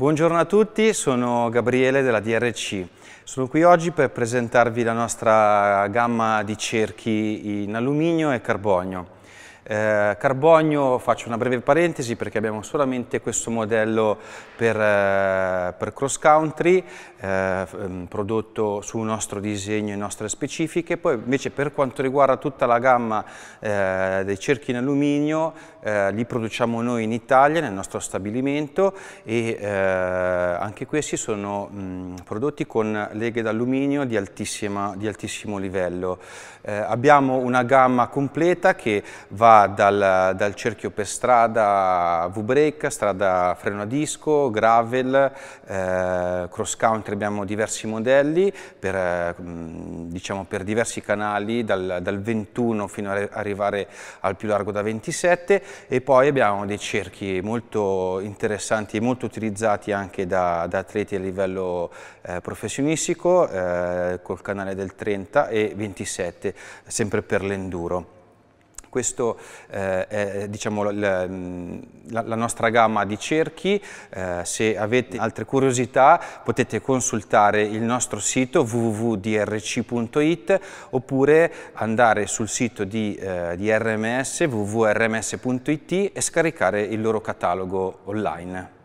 Buongiorno a tutti, sono Gabriele della DRC. Sono qui oggi per presentarvi la nostra gamma di cerchi in alluminio e carbonio. Eh, carbonio, faccio una breve parentesi perché abbiamo solamente questo modello per, eh, per cross country, eh, mm, prodotto sul nostro disegno e nostre specifiche, poi invece per quanto riguarda tutta la gamma eh, dei cerchi in alluminio, eh, li produciamo noi in Italia, nel nostro stabilimento e eh, anche questi sono mh, mm, prodotti con leghe d'alluminio di, di, altissimo livello. abbiamo una gamma completa che va dal, dal cerchio per strada V-brake, strada freno a disco, gravel, eh, cross country abbiamo diversi modelli per, eh, diciamo per diversi canali dal, dal 21 fino ad arrivare al più largo da 27 e poi abbiamo dei cerchi molto interessanti e molto utilizzati anche da, da atleti a livello eh, professionistico eh, col canale del 30 e 27 sempre per l'enduro. Questo eh, è diciamo, la, la, nostra gamma di cerchi, eh, se avete altre curiosità potete consultare il nostro sito www.drc.it oppure andare sul sito di, eh, di RMS www.rms.it e scaricare il loro catalogo online.